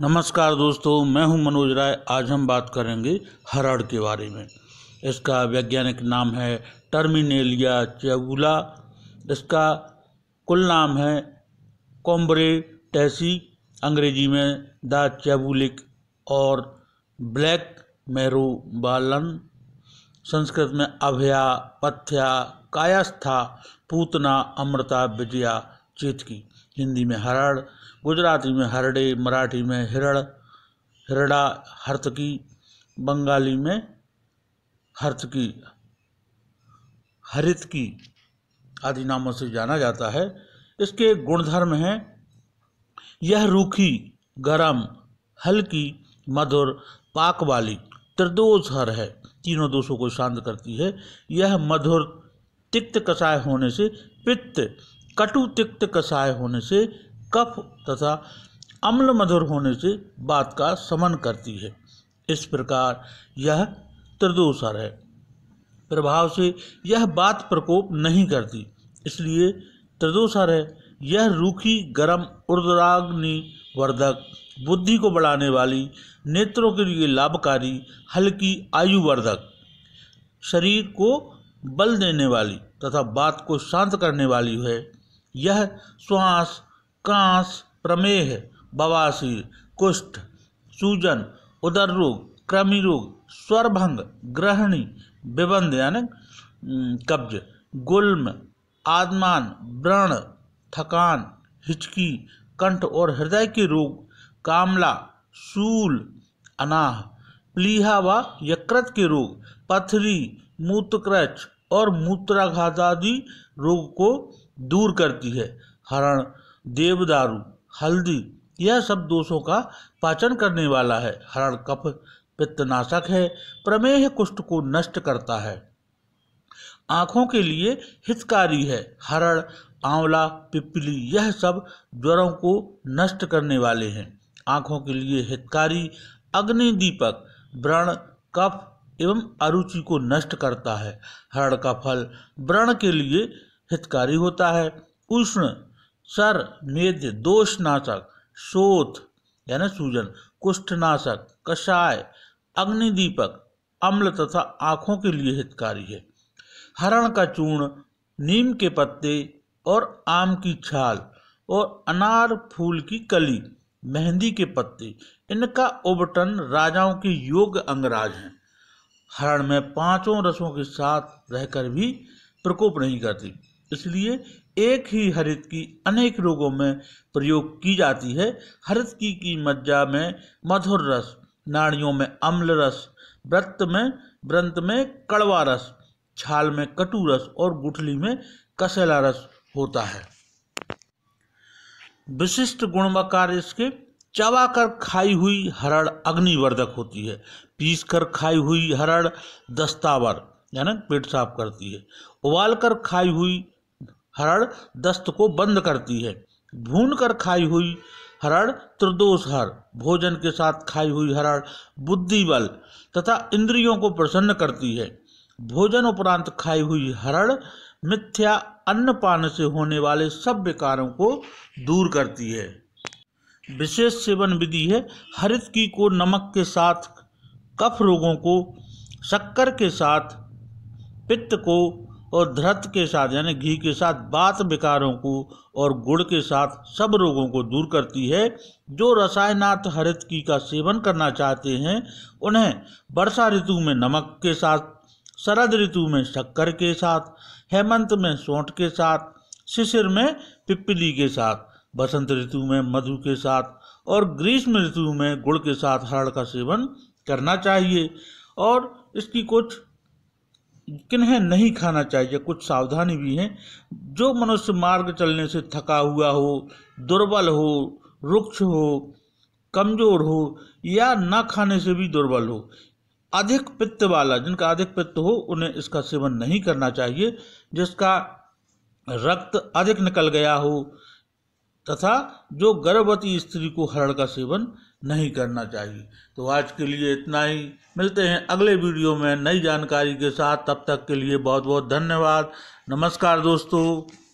नमस्कार दोस्तों मैं हूं मनोज राय आज हम बात करेंगे हरड़ के बारे में इसका वैज्ञानिक नाम है टर्मिनेलिया चेबुला इसका कुल नाम है कोम्बरे टैसी अंग्रेजी में द चेबुलिक और ब्लैक बालन संस्कृत में अभया पथ्या कायस्था पूतना अमृता विजया चेत की हिंदी में हरड़ गुजराती में हरडे मराठी में हिरण हिरडा हर्तकी बंगाली में हर्तकी हरित की आदि नामों से जाना जाता है इसके गुणधर्म हैं यह रूखी गरम हल्की मधुर पाक वाली त्रिदोष हर है तीनों दोषों को शांत करती है यह मधुर तिक्त कषाय होने से पित्त कटु तिक्त कषाय होने से कफ तथा अम्ल मधुर होने से बात का समन करती है इस प्रकार यह त्रिदोषर है प्रभाव से यह बात प्रकोप नहीं करती इसलिए त्रिदोषर है यह रूखी गर्म उर्द्राग्नि वर्धक बुद्धि को बढ़ाने वाली नेत्रों के लिए लाभकारी हल्की आयुवर्धक शरीर को बल देने वाली तथा बात को शांत करने वाली है यह श्वास कांस प्रमेह बवासीर कुष्ठ सूजन उदर रोग कृमि रोग स्वरभंग ग्रहणी विबंध यानी कब्ज गुल्म आदमान व्रण थकान हिचकी कंठ और हृदय के रोग कामला शूल अनाह प्लीहा व यकृत के रोग पथरी मूत्रक्रच और मूत्राघात आदि रोग को दूर करती है हरण देवदारू हल्दी यह सब दोषों का पाचन करने वाला है हरण कफ पित्तनाशक है प्रमेह कुष्ठ को नष्ट करता है आँखों के लिए हितकारी है हरण आंवला पिपली यह सब ज्वरों को नष्ट करने वाले हैं आँखों के लिए हितकारी अग्नि दीपक व्रण कफ एवं अरुचि को नष्ट करता है हरण का फल व्रण के लिए हितकारी होता है उष्ण सर नेत्र दोषनाशक शोथ यानी सूजन कुष्ठनाशक कषाय अग्निदीपक अम्ल तथा आँखों के लिए हितकारी है हरण का चूर्ण नीम के पत्ते और आम की छाल और अनार फूल की कली मेहंदी के पत्ते इनका उबटन राजाओं के योग अंगराज हैं हरण में पांचों रसों के साथ रहकर भी प्रकोप नहीं करती इसलिए एक ही हरित की अनेक रोगों में प्रयोग की जाती है हरित की की मज्जा में मधुर रस नाड़ियों में अम्ल रस व्रत में व्रंत में कड़वा रस छाल में कटु रस और गुठली में कसेला रस होता है विशिष्ट गुणवकार इसके चबाकर खाई हुई हरड़ अग्निवर्धक होती है पीस कर खाई हुई हरड़ दस्तावर यानी पेट साफ करती है उबाल कर खाई हुई हरण दस्त को बंद करती है भून कर खाई हुई हरण त्रिदोष हर भोजन के साथ खाई हुई हरण बुद्धि बल तथा इंद्रियों को प्रसन्न करती है भोजन उपरांत खाई हुई हरण मिथ्या अन्न पान से होने वाले सब विकारों को दूर करती है विशेष सेवन विधि है हरित की को नमक के साथ कफ रोगों को शक्कर के साथ पित्त को और धृत के साथ यानी घी के साथ बात विकारों को और गुड़ के साथ सब रोगों को दूर करती है जो रसायनात हरित की का सेवन करना चाहते हैं उन्हें वर्षा ऋतु में नमक के साथ शरद ऋतु में शक्कर के साथ हेमंत में सोंठ के साथ शिशिर में पिपली के साथ बसंत ऋतु में मधु के साथ और ग्रीष्म ऋतु में गुड़ के साथ हरड़ का सेवन करना चाहिए और इसकी कुछ किन्हें नहीं खाना चाहिए कुछ सावधानी भी हैं जो मनुष्य मार्ग चलने से थका हुआ हो दुर्बल हो रुक्ष हो कमजोर हो या ना खाने से भी दुर्बल हो अधिक पित्त वाला जिनका अधिक पित्त हो उन्हें इसका सेवन नहीं करना चाहिए जिसका रक्त अधिक निकल गया हो तथा जो गर्भवती स्त्री को हरण का सेवन नहीं करना चाहिए तो आज के लिए इतना ही मिलते हैं अगले वीडियो में नई जानकारी के साथ तब तक के लिए बहुत बहुत धन्यवाद नमस्कार दोस्तों